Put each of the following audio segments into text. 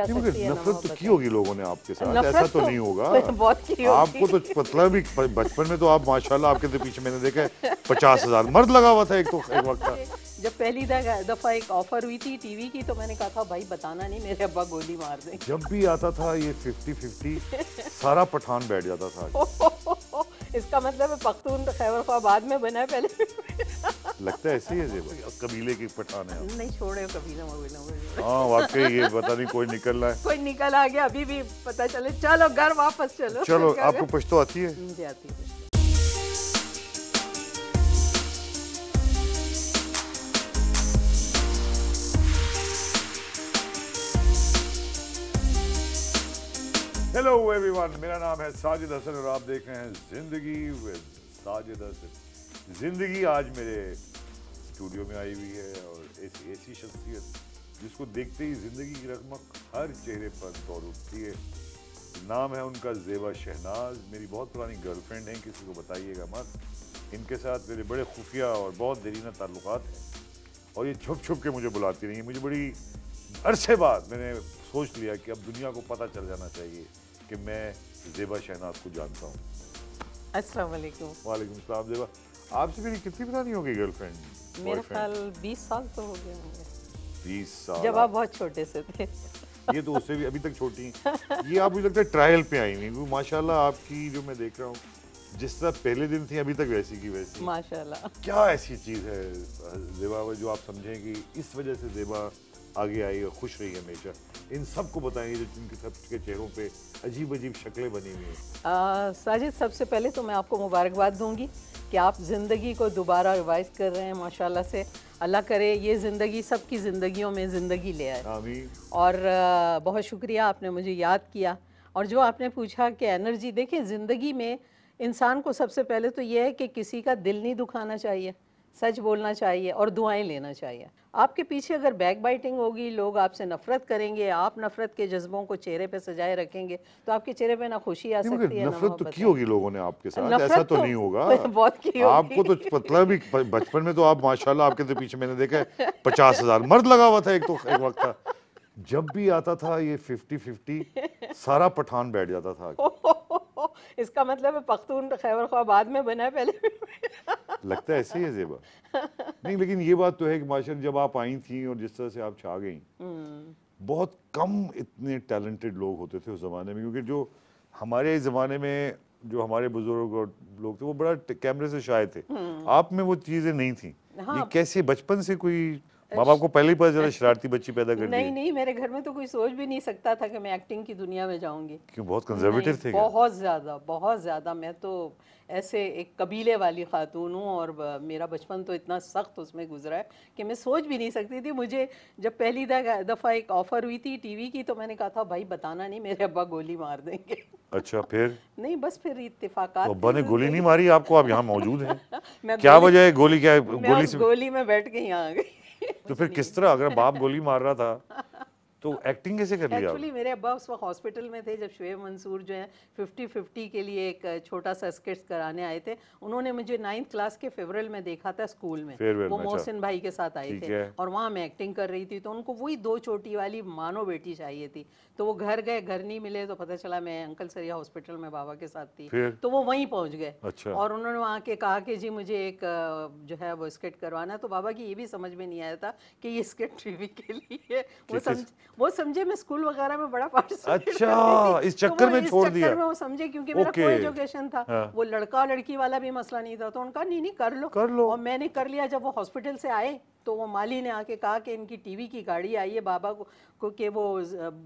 क्योंकि नफरत तो की होगी लोगों ने आपके साथ ऐसा तो, तो नहीं होगा आपको तो पतला भी बचपन में तो आप माशाल्लाह आपके तो पीछे मैंने देखा है पचास हजार मर्द लगा हुआ था एक तो एक वक्त का जब पहली दफा एक ऑफर हुई थी टीवी की तो मैंने कहा था भाई बताना नहीं मेरे अब्बा गोली मार दे जब भी आता था ये फिफ्टी फिफ्टी सारा पठान बैठ जाता था इसका मतलब है पख्तून खैबर बाद में बना है पहले लगता है ऐसे ही है कबीले के पठान है नहीं छोड़े कबीला हाँ वाकई ये पता नहीं कोई निकल रहा है कोई निकल आ गया अभी भी पता चले चलो घर वापस चलो चलो आपको पश्तो आती है मुझे आती है हेलो एवरीवन मेरा नाम है साजिद हसन और आप देख रहे हैं जिंदगी विद साजिद हसन जिंदगी आज मेरे स्टूडियो में आई हुई है और ऐसी ऐसी शख्सियत जिसको देखते ही जिंदगी की रकमक हर चेहरे पर दौड़ उठती है नाम है उनका जेवा शहनाज मेरी बहुत पुरानी गर्लफ्रेंड है किसी को बताइएगा मत इनके साथ मेरे बड़े खुफिया और बहुत देरीना ताल्लुक हैं और ये छुप छुप के मुझे बुलाती रही मुझे बड़ी अरसे बाद मैंने सोच लिया कि अब दुनिया को पता चल जाना चाहिए कि मैं जेबा शहनाज को जानता हूँ वालेकुम सलाम जेबा आपसे मेरी कितनी पुरानी होगी गर्लफ्रेंड मेरे ख्याल बीस साल तो हो गए होंगे बीस साल जब आप बहुत छोटे से थे ये तो उससे भी अभी तक छोटी हैं ये आप मुझे लगता है ट्रायल पे आई हुई माशाल्लाह आपकी जो मैं देख रहा हूँ जिस तरह पहले दिन थी अभी तक वैसी की वैसी माशाल्लाह क्या ऐसी चीज़ है देवा जो आप समझें कि इस वजह से देवा आगे आई और खुश रही हमेशा इन सबको बताएंगे जो जिनके सबके चेहरों पे अजीब अजीब शक्लें बनी हुई हैं साजिद सबसे पहले तो मैं आपको मुबारकबाद दूंगी कि आप ज़िंदगी को दोबारा रिवाइज कर रहे हैं माशाल्लाह से अल्लाह करे ये ज़िंदगी सबकी ज़िंदगियों में ज़िंदगी ले आए और बहुत शुक्रिया आपने मुझे याद किया और जो आपने पूछा कि एनर्जी देखिए ज़िंदगी में इंसान को सबसे पहले तो ये है कि किसी का दिल नहीं दुखाना चाहिए सच बोलना चाहिए और दुआएं लेना चाहिए आपके पीछे अगर बैक बाइटिंग होगी लोग आपसे नफरत करेंगे आप नफरत के जज्बों को चेहरे पे सजाए रखेंगे तो आपके चेहरे पे ना खुशी आ सकती है नफरत तो की होगी लोगों ने आपके साथ ऐसा तो, तो नहीं होगा बहुत की होगी आपको तो मतलब भी बचपन में तो आप माशाल्लाह आपके तो पीछे मैंने देखा है पचास हजार मर्द लगा हुआ था एक तो एक वक्त था जब भी आता था ये फिफ्टी फिफ्टी सारा पठान बैठ जाता था इसका मतलब पख्तून खैबर बाद में बना पहले लगता है ऐसे ही है जेबा नहीं लेकिन ये बात तो है कि माशा जब आप आई थी और जिस तरह से आप छा गई हम्म। बहुत कम इतने टैलेंटेड लोग होते थे उस ज़माने में क्योंकि जो हमारे ज़माने में जो हमारे बुजुर्ग और लोग थे वो बड़ा कैमरे से शायद थे हम्म। आप में वो चीज़ें नहीं थी हाँ। ये कैसे बचपन से कोई माँ बाप को पहले ही पता चला अच्छा। शरारती बच्ची पैदा कर नहीं नहीं मेरे घर में तो कोई सोच भी नहीं सकता था कि मैं एक्टिंग की दुनिया में जाऊंगी क्यों बहुत कंजर्वेटिव थे बहुत ज़्यादा बहुत ज़्यादा मैं तो ऐसे एक कबीले वाली खातून हूँ और मेरा बचपन तो इतना सख्त उसमें गुजरा है कि मैं सोच भी नहीं सकती थी मुझे जब पहली दफ़ा एक ऑफ़र हुई थी टीवी की तो मैंने कहा था भाई बताना नहीं मेरे अब्बा गोली मार देंगे अच्छा फिर नहीं बस फिर इतफाक तो अब्बा ने गोली नहीं मारी आपको आप यहाँ मौजूद है क्या वजह है गोली क्या गोली गोली में बैठ के यहाँ आ गई तो फिर किस तरह अगर बाप गोली मार रहा था तो एक्टिंग कैसे कर लिया एक्चुअली मेरे अब्बा उस वक्त हॉस्पिटल में थे जब शुएब मंसूर जो है फिफ्टी फिफ्टी के लिए एक छोटा सा स्केट्स कराने आए थे उन्होंने मुझे नाइन्थ क्लास के फेवरल में देखा था स्कूल में वो अच्छा। मोहसिन भाई के साथ आए थे और वहाँ मैं एक्टिंग कर रही थी तो उनको वही दो छोटी वाली मानो बेटी चाहिए थी तो वो घर गए घर नहीं मिले तो पता चला मैं अंकल सरिया हॉस्पिटल में बाबा के साथ थी तो वो वहीं पहुँच गए अच्छा। और उन्होंने वहाँ के कहा कि जी मुझे एक जो है वो स्केट करवाना तो बाबा की ये भी समझ में नहीं आया था कि ये स्केट टीवी के लिए वो समझ वो समझे मैं स्कूल वगैरह में बड़ा अच्छा इस तो चक्कर तो में छोड़ दिया में वो समझे क्योंकि मेरा को एजुकेशन था हाँ। वो लड़का और लड़की वाला भी मसला नहीं था तो उनका नहीं नहीं कर लो कर लो और मैंने कर लिया जब वो हॉस्पिटल से आए तो वो माली ने आके कहा कि इनकी टीवी की गाड़ी आई है बाबा को, को के वो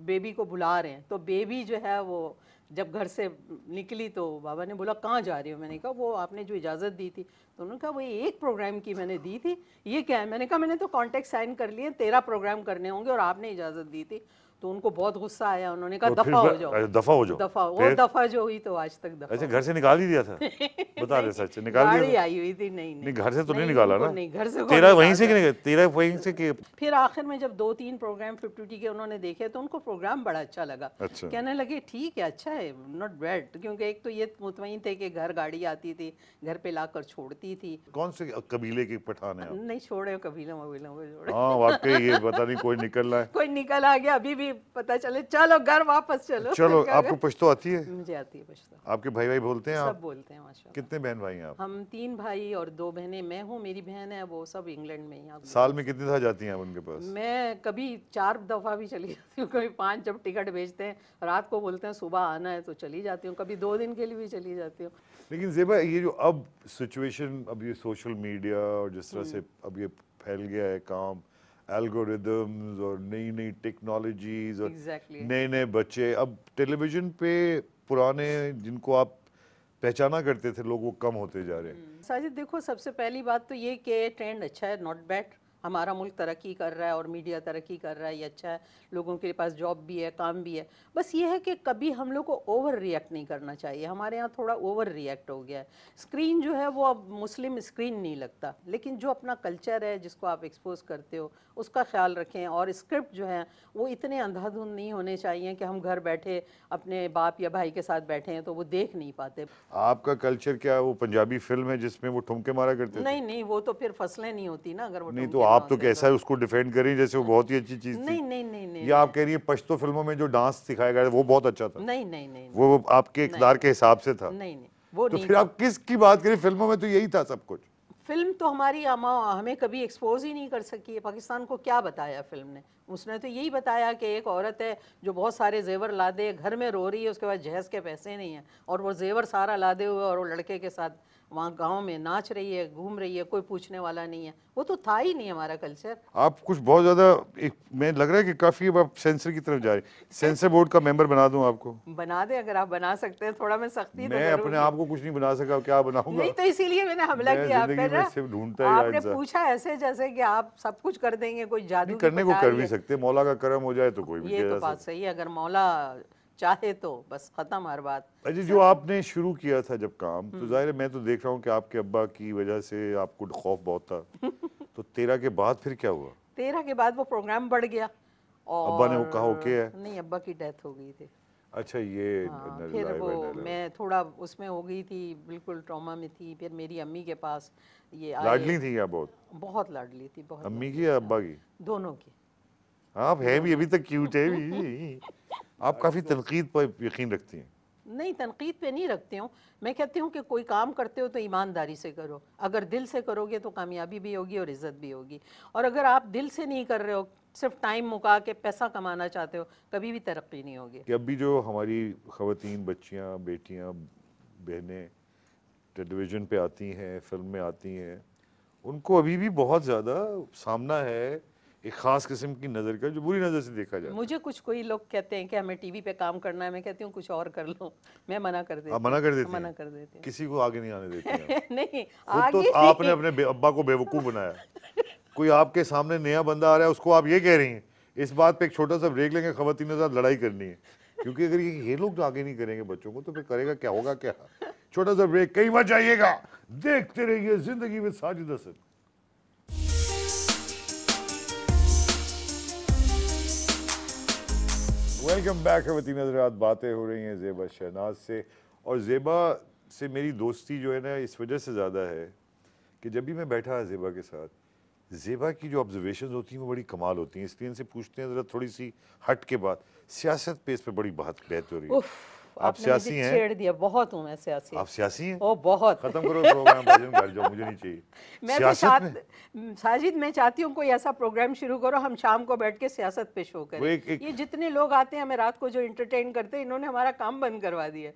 बेबी को बुला रहे हैं तो बेबी जो है वो जब घर से निकली तो बाबा ने बोला कहाँ जा रही हो मैंने कहा वो आपने जो इजाज़त दी थी तो उन्होंने कहा वही एक प्रोग्राम की मैंने दी थी ये क्या है मैंने कहा मैंने तो कॉन्टैक्ट साइन कर लिए तेरह प्रोग्राम करने होंगे और आपने इजाज़त दी थी तो उनको बहुत गुस्सा आया उन्होंने कहा तो अच्छा, दफा हो जाओ दफा हो जाओ दफा वो दफा जो हुई तो आज तक दफा अच्छा घर से निकाल ही दिया था बता दे सच निकाल दिया आई हुई थी नहीं नहीं घर से तो नहीं निकाला ना नहीं घर से तेरा वहीं से कि नहीं तेरा वहीं से कि फिर आखिर में जब दो तीन प्रोग्राम फिफ्टी के उन्होंने देखे तो उनको प्रोग्राम बड़ा अच्छा लगा अच्छा। कहने लगे ठीक है अच्छा है नॉट बैड क्योंकि एक तो ये मुतमिन थे कि घर गाड़ी आती थी घर पे लाकर छोड़ती थी कौन से कबीले के पठान है नहीं छोड़े कबीले वबीले को छोड़े हाँ वाकई ये पता नहीं कोई निकल रहा है कोई निकल आ गया अभी भी भी पता चले चलो घर वापस चलो चलो आपको पश्तो आती है मुझे आती है पश्तो आपके भाई भाई बोलते हैं सब बोलते हैं माशा कितने बहन भाई हैं आप हम तीन भाई और दो बहनें मैं हूँ मेरी बहन है वो सब इंग्लैंड में ही साल में कितनी दफा जाती हैं आप उनके पास मैं कभी चार दफा भी चली जाती हूँ कभी पाँच जब टिकट भेजते हैं रात को बोलते हैं सुबह आना है तो चली जाती हूँ कभी दो दिन के लिए भी चली जाती हूँ लेकिन जेबा ये जो अब सिचुएशन अब ये सोशल मीडिया और जिस तरह से हम्म। अब ये फैल गया है काम एल्गोरिदम्स और नई नई टेक्नोलॉजीज और नए नए बच्चे अब टेलीविजन पे पुराने जिनको आप पहचाना करते थे लोग वो कम होते जा रहे हैं हम्म। साजिद देखो सबसे पहली बात तो ये कि ट्रेंड अच्छा है नॉट बैड हमारा मुल्क तरक्की कर रहा है और मीडिया तरक्की कर रहा है ये अच्छा है लोगों के पास जॉब भी है काम भी है बस ये है कि कभी हम लोग को ओवर रिएक्ट नहीं करना चाहिए हमारे यहाँ थोड़ा ओवर रिएक्ट हो गया है स्क्रीन जो है वो अब मुस्लिम स्क्रीन नहीं लगता लेकिन जो अपना कल्चर है जिसको आप एक्सपोज करते हो उसका ख्याल रखें और स्क्रिप्ट जो है वो इतने अंधाधुंध नहीं होने चाहिए कि हम घर बैठे अपने बाप या भाई के साथ बैठे हैं तो वो देख नहीं पाते आपका कल्चर क्या है वो पंजाबी फिल्म है जिसमें वो ठुमके मारा करते नहीं नहीं वो तो फिर फसलें नहीं होती ना अगर वो नहीं तो आप तो हाँ, कैसा तो है उसको डिफेंड कर रही हैं जैसे वो बहुत ही अच्छी चीज नहीं नहीं नहीं नहीं ये आप कह रही है पश्तो फिल्मों में जो डांस सिखाया गया वो बहुत अच्छा था नहीं नहीं नहीं वो आपके इकदार के हिसाब से था नहीं नहीं वो तो फिर आप किस की बात करें फिल्मों में तो यही था सब कुछ फिल्म तो हमारी हमें कभी एक्सपोज ही नहीं कर सकी है पाकिस्तान को क्या बताया फिल्म ने उसने तो यही बताया कि एक औरत है जो बहुत सारे जेवर लादे घर में रो रही है उसके बाद जहेज के पैसे नहीं है और वो जेवर सारा लादे हुए और वो लड़के के साथ वहाँ गांव में नाच रही है घूम रही है कोई पूछने वाला नहीं है वो तो था ही नहीं हमारा कल्चर आप कुछ बहुत ज़्यादा मैं लग रहा है कि काफ़ी आप सेंसर की तरफ जा रहे सेंसर बोर्ड का मेंबर बना दूं आपको बना दे अगर आप बना सकते हैं थोड़ा मैं सख्ती तो मैं तो अपने आप को कुछ नहीं बना सका क्या बनाऊंगा नहीं तो इसीलिए मैंने हमला किया ढूंढता आपने पूछा ऐसे जैसे की आप सब कुछ कर देंगे कोई जादू करने को कर भी सकते मौला का कर्म हो जाए तो कोई भी ये तो बात सही है अगर मौला चाहे तो बस ख़त्म हर बात अजय जो आपने शुरू किया था जब काम तो हम्म। जाहिर है मैं तो देख रहा हूँ कि आपके अब्बा की वजह से आपको खौफ बहुत था तो तेरह के बाद फिर क्या हुआ तेरह के बाद वो प्रोग्राम बढ़ गया और अब्बा ने वो कहा ओके है नहीं अब्बा की डेथ हो गई थी अच्छा ये हाँ, फिर वो मैं थोड़ा उसमें हो गई थी बिल्कुल ट्रॉमा में थी फिर मेरी अम्मी के पास ये लाडली थी या बहुत बहुत लाडली थी बहुत अम्मी की या हाँ। अब्बा की दोनों की आप है भी अभी तक क्यूट है भी आप काफ़ी तो तनकीद पर यकीन रखती हैं नहीं तनकीद पे नहीं रखती हूँ मैं कहती हूँ कि कोई काम करते हो तो ईमानदारी से करो अगर दिल से करोगे तो कामयाबी भी होगी और इज़्ज़त भी होगी और अगर आप दिल से नहीं कर रहे हो सिर्फ टाइम मुका के पैसा कमाना चाहते हो कभी भी तरक्की नहीं होगी कि अभी जो हमारी खातन बच्चियाँ बेटियाँ बहनें टेलीविज़न पर आती हैं फिल्म में आती हैं उनको अभी भी बहुत ज़्यादा सामना है एक खास किस्म की नज़र का जो बुरी नज़र से देखा जाए मुझे कुछ कोई लोग कहते हैं कि हमें टीवी पे काम करना है मैं कहती हूँ कुछ और कर लो मैं मना कर देती मना कर देती मना कर देती किसी को आगे नहीं आने देते नहीं तो आगे तो आपने अपने अब्बा को बेवकूफ़ बनाया कोई आपके सामने नया बंदा आ रहा है उसको आप ये कह रही हैं इस बात पे एक छोटा सा ब्रेक लेंगे खवतिन के साथ लड़ाई करनी है क्योंकि अगर ये ये लोग तो आगे नहीं करेंगे बच्चों को तो फिर करेगा क्या होगा क्या छोटा सा ब्रेक कई बार जाइएगा देखते रहिए जिंदगी में साजिद असर वेलकम बैक हवती नजरात बातें हो रही हैं जेबा शहनाज से और जेबा से मेरी दोस्ती जो है ना इस वजह से ज़्यादा है कि जब भी मैं बैठा जेबा के साथ जेबा की जो ऑब्जर्वेशन होती हैं वो बड़ी कमाल होती हैं इसलिए इनसे पूछते हैं ज़रा थोड़ी सी हट के बाद सियासत पे इस पर बड़ी बात बेहतर हो रही है आप सियासी हैं छेड़ दिया बहुत हूँ मैं सियासी आप सियासी हैं ओ बहुत खत्म करो प्रोग्राम भाई घर जाओ मुझे नहीं चाहिए मैं साथ साजिद मैं चाहती हूँ कोई ऐसा प्रोग्राम शुरू करो हम शाम को बैठ के सियासत पे शो करें एक, एक, ये जितने लोग आते हैं हमें रात को जो एंटरटेन करते हैं इन्होंने हमारा काम बंद करवा दिया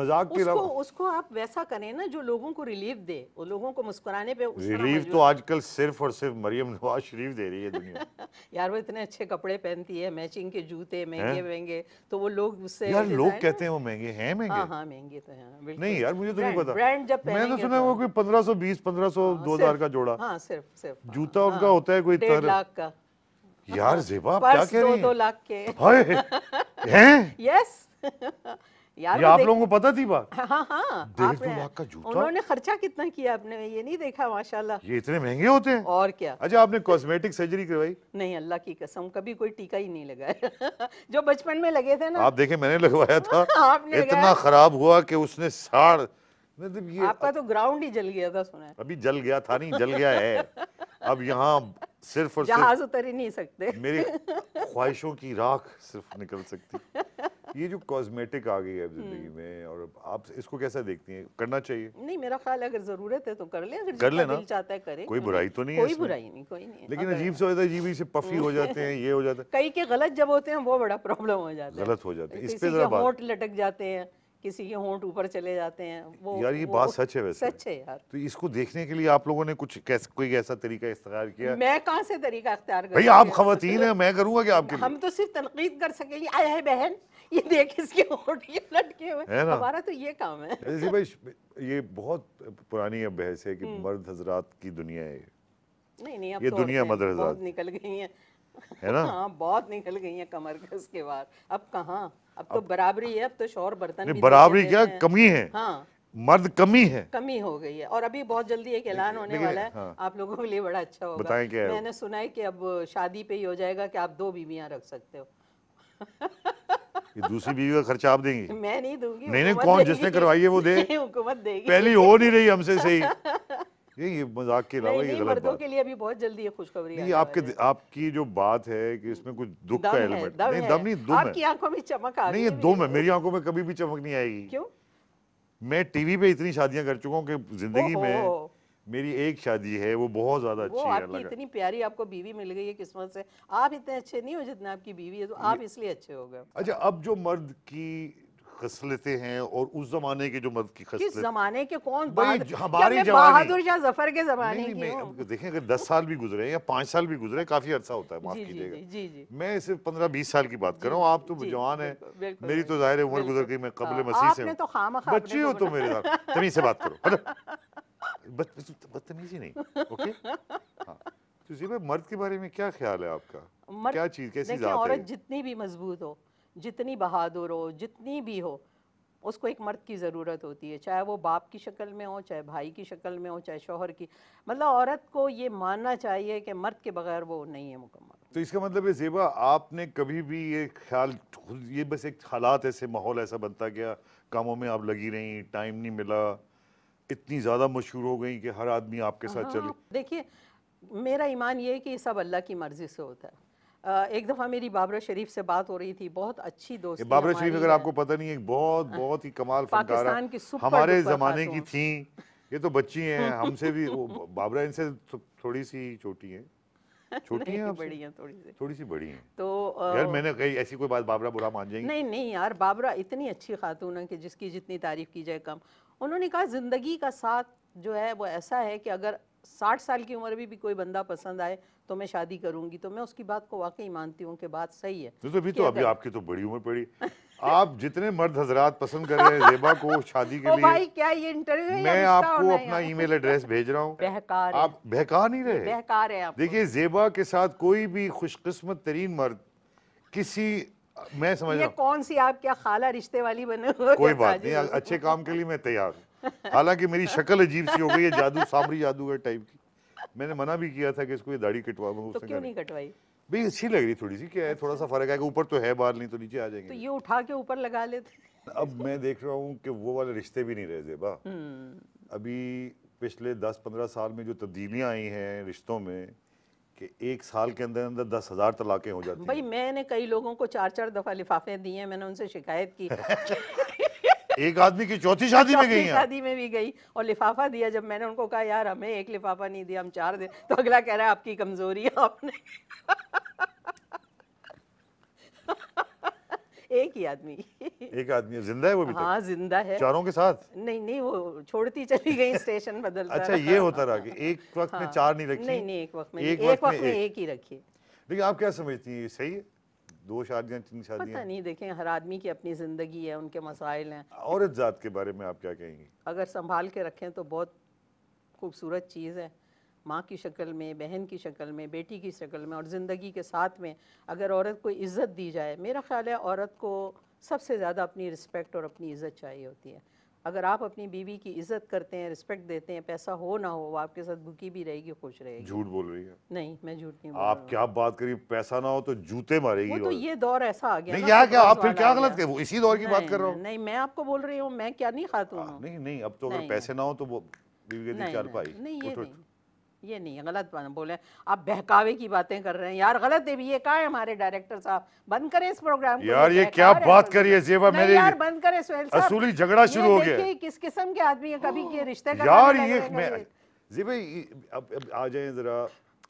मजाक के उसको, उसको आप वैसा करें ना जो लोगों को रिलीफ दे वो लोगों को मुस्कुराने पे रिलीफ तो आजकल सिर्फ और सिर्फ मरियम नवाज शरीफ दे रही है दुनिया यार वो इतने अच्छे कपड़े पहनती है मैचिंग के जूते महंगे महंगे तो वो लोग उससे लोग कहते हैं वो महंगे हैं महंगे हाँ, हाँ, महंगे तो हैं नहीं यार मुझे तो नहीं पता ब्रांड जब मैंने तो सुना वो कोई पंद्रह सौ बीस पंद्रह सौ हाँ, दो हजार का जोड़ा हाँ, सिर्फ सिर्फ जूता उनका हाँ, होता है कोई डेढ़ लाख का यार जेबा क्या कह रही हैं दो लाख के हैं यस यार आप लोगों को पता थी बात हाँ हाँ लाख हाँ। तो का जूता उन्होंने खर्चा कितना किया आपने ये नहीं देखा माशाल्लाह ये इतने महंगे होते हैं और क्या अच्छा आपने कॉस्मेटिक सर्जरी करवाई नहीं अल्लाह की कसम कभी कोई टीका ही नहीं लगाया जो बचपन में लगे थे ना आप देखे मैंने लगवाया था इतना खराब हुआ की उसने साढ़ मतलब ये आपका तो ग्राउंड ही जल गया था सुना अभी जल गया था नहीं जल गया है अब यहाँ सिर्फ और जहाज उतर ही नहीं सकते मेरी ख्वाहिशों की राख सिर्फ निकल सकती ये जो कॉस्मेटिक आ गई है जिंदगी हम्म। में और आप इसको कैसा देखती हैं करना चाहिए नहीं मेरा ख्याल अगर जरूरत है तो कर ले अगर कर लेना चाहता है करे कोई बुराई तो नहीं कोई बुराई नहीं कोई नहीं लेकिन अजीब से होता है अजीब से पफी हो जाते हैं ये हो जाता है कई के गलत जब होते हैं वो बड़ा प्रॉब्लम हो जाता है गलत हो जाते हैं इस पे जरा होंठ लटक जाते हैं किसी के होंठ ऊपर चले जाते हैं वो यार ये वो, बात सच है वैसे सच है यार तो इसको देखने के लिए आप लोगों ने कुछ कैस, कोई ऐसा तरीका इख्तियार किया मैं कहाँ से तरीका अख्तियार भाई आप खवतीन है मैं करूँगा क्या आपके हम तो सिर्फ तनकीद कर सकेंगे आया है बहन ये देख इसके होट लटके हुए हमारा तो ये काम है जैसे भाई ये बहुत पुरानी अब बहस है कि हम्म। मर्द हजरात की दुनिया है नहीं नहीं अब ये तो दुनिया मर्द हजरात निकल गई है है ना हाँ बहुत निकल गई है कमर कस के बाद अब कहाँ अब तो बराबरी है अब तो शोर बर्तन बराबरी क्या कमी है हाँ मर्द कमी है कमी हो गई है और अभी बहुत जल्दी एक ऐलान होने वाला है हाँ। आप लोगों के लिए बड़ा अच्छा होगा बताएं क्या मैंने सुना है कि अब शादी पे ही हो जाएगा कि आप दो बीवियां रख सकते हो ये दूसरी बीवी का खर्चा आप देंगी मैं नहीं दूंगी नहीं नहीं कौन जिसने करवाई है वो दे देगी पहली हो नहीं रही हमसे सही ये ये मजाक के अलावा ये गलत बात के लिए अभी बहुत जल्दी ये खुशखबरी नहीं आपके आपकी जो बात है कि इसमें कुछ दुख का एलिमेंट नहीं दम नहीं दुम है आपकी आंखों में चमक आ रही है नहीं ये दुम है मेरी आंखों में कभी भी चमक नहीं आएगी क्यों मैं टीवी पे इतनी शादियां कर चुका हूँ कि जिंदगी में मेरी एक शादी है वो बहुत ज्यादा अच्छी है आपकी इतनी प्यारी आपको बीवी मिल गई है किस्मत से आप इतने अच्छे नहीं हो जितने आपकी बीवी है तो आप इसलिए अच्छे हो गए अच्छा अब जो मर्द की खसलते हैं और उस जमाने के जो मर्द की किस जमाने के कौन हमारे बहादुर शाह जफर के जमाने नहीं, नहीं, की देखें अगर दस साल भी गुजरे या पांच साल भी गुजरे काफी अरसा होता है माफ कीजिएगा जी, जी, जी, जी मैं सिर्फ पंद्रह बीस साल की बात कर रहा हूँ आप तो जवान है मेरी तो जाहिर है उम्र गुजर गई मैं कबल हाँ, मसीह से तो बच्चे हो तो मेरे साथ तभी से बात करो बदतमीजी नहीं ओके हाँ। तो जी भाई मर्द के बारे में क्या ख्याल है आपका मर्द, क्या चीज़ कैसी जात औरत जितनी भी मजबूत हो जितनी बहादुर हो जितनी भी हो उसको एक मर्द की ज़रूरत होती है चाहे वो बाप की शक्ल में हो चाहे भाई की शक्ल में हो चाहे शोहर की मतलब औरत को ये मानना चाहिए कि मर्द के बगैर वो नहीं है मुकम्मल तो इसका मतलब है जेबा आपने कभी भी ये ख्याल ये बस एक हालात ऐसे माहौल ऐसा बनता गया कामों में आप लगी रहीं टाइम नहीं मिला इतनी ज़्यादा मशहूर हो गई कि हर आदमी आपके साथ हाँ, चले देखिए मेरा ईमान ये है कि ये सब अल्लाह की मर्ज़ी से होता है एक दफ़ा मेरी बाबरा शरीफ से बात हो रही थी बहुत अच्छी दोस्त बाबरा शरीफ अगर आपको पता नहीं एक बहुत हाँ, बहुत ही कमाल पाकिस्तान की हमारे ज़माने की थी ये तो बच्ची हैं हमसे भी वो बाबरा इनसे तो थोड़ी सी छोटी हैं छोटी हैं बड़ी हैं थोड़ी सी थोड़ी सी बड़ी हैं तो आ, यार मैंने कही ऐसी कोई बात बाबरा बुरा मान जाएंगे नहीं नहीं यार बाबरा इतनी अच्छी खातून है कि जिसकी जितनी तारीफ की जाए कम उन्होंने कहा ज़िंदगी का साथ जो है वो ऐसा है कि अगर साठ साल की उम्र में भी, भी कोई बंदा पसंद आए तो मैं शादी करूंगी तो मैं उसकी बात को वाकई मानती हूँ कि बात सही है तो भी तो अभी आपकी तो बड़ी उम्र पड़ी आप जितने मर्द हजरात पसंद कर रहे हैं रेबा को शादी के लिए भाई क्या ये इंटरव्यू है मैं आपको अपना ईमेल एड्रेस भेज रहा हूँ बहकार आप बहकार नहीं रहे बहकार है आप देखिए जेबा के साथ कोई भी खुशकस्मत तरीन मर्द किसी मैं समझ रहा कौन सी आप क्या खाला रिश्ते वाली बने हो कोई बात नहीं अच्छे काम के लिए मैं तैयार हूँ हालांकि मेरी शक्ल अजीब सी हो गई है जादू सामरी जादूगर टाइप की मैंने मना भी किया था कि इसको ये दाढ़ी कटवा तो क्यों नहीं कटवाई भाई अच्छी लग रही थोड़ी सी क्या है थोड़ा सा अच्छा। फर्क है कि ऊपर तो है बाल नहीं तो नीचे आ जाएंगे तो ये उठा के ऊपर लगा लेते अब मैं देख रहा हूँ कि वो वाले रिश्ते भी नहीं रहे जेबा हम्म। अभी पिछले दस पंद्रह साल में जो तब्दीलियाँ आई हैं रिश्तों में कि एक साल के अंदर अंदर दस हज़ार तलाक़ें हो जाती भाई मैंने कई लोगों को चार चार दफ़ा लिफाफे दिए हैं मैंने उनसे शिकायत की एक आदमी की चौथी शादी में गई शादी में भी गई और लिफाफा दिया जब मैंने उनको कहा यार हमें एक लिफाफा नहीं दिया हम चार दे तो अगला कह रहा है आपकी कमजोरी है आपने एक ही आदमी एक आदमी जिंदा है वो भी हाँ जिंदा है चारों के साथ नहीं नहीं वो छोड़ती चली गई स्टेशन बदल अच्छा ये होता रहा कि एक वक्त में हाँ। चार नहीं रखी नहीं नहीं एक वक्त में एक वक्त में एक ही रखी लेकिन आप क्या समझती है सही है दो शादियां तीन शादियां पता नहीं देखें हर आदमी की अपनी ज़िंदगी है उनके मसाइल हैं औरत ज़ात के बारे में आप क्या कहेंगे अगर संभाल के रखें तो बहुत खूबसूरत चीज़ है माँ की शक्ल में बहन की शक्ल में बेटी की शक्ल में और ज़िंदगी के साथ में अगर औरत को इज़्ज़त दी जाए मेरा ख्याल है औरत को सबसे ज़्यादा अपनी रिस्पेक्ट और अपनी इज़्ज़त चाहिए होती है अगर आप अपनी बीवी की इज्जत करते हैं रिस्पेक्ट देते हैं पैसा हो ना हो वो आपके साथ भूखी भी रहेगी खुश रहेगी झूठ बोल रही है नहीं मैं झूठ नहीं बोल आप क्या बात करी पैसा ना हो तो जूते मारेगी वो तो ये दौर ऐसा आ गया नहीं क्या क्या आप फिर क्या गलत वो इसी दौर की बात कर रहा हूँ नहीं मैं आपको बोल रही हूँ मैं क्या नहीं हाँ, हूँ नहीं नहीं अब तो अगर पैसे ना हो तो वो बीवी के चल पाई नहीं ये तो ये नहीं गलत बोले आप बहकावे की बातें कर रहे हैं यार गलत है भी ये कहा है हमारे डायरेक्टर साहब बंद करें इस प्रोग्राम यार ये क्या बात करिए जेबा मेरे यार बंद करें सुहेल साहब असली झगड़ा शुरू हो गया किस किस्म के आदमी है कभी के रिश्ते यार ये जेबा अब आ जाए जरा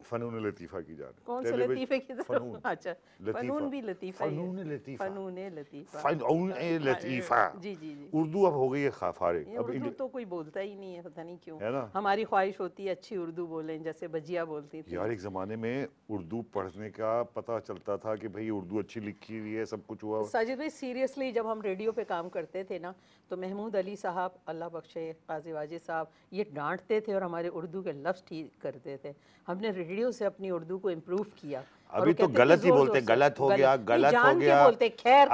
फनून लतीफ़ा की जान कौन से लतीफ़े की फनून अच्छा फनून भी लतीफ़ा फनून लतीफ़ा फनून लतीफ़ा फनून लतीफ़ा जी जी जी उर्दू अब हो गई है खाफारे अब उर्दू तो कोई बोलता ही नहीं है पता नहीं क्यों है ना हमारी ख्वाहिश होती है अच्छी उर्दू बोलें जैसे भजिया बोलती थी यार एक ज़माने में उर्दू पढ़ने का पता चलता था कि भाई उर्दू अच्छी लिखी हुई है सब कुछ हुआ साजिद भाई सीरियसली जब हम रेडियो पे काम करते थे ना तो महमूद अली साहब अल्लाह बख्शे काजी वाजिद साहब ये डांटते थे और हमारे उर्दू के लफ्ज़ ठीक करते थे हमने रेडियो से अपनी उर्दू को इम्प्रूव किया अभी तो गलत ही बोलते गलत हो गया गलत हो गया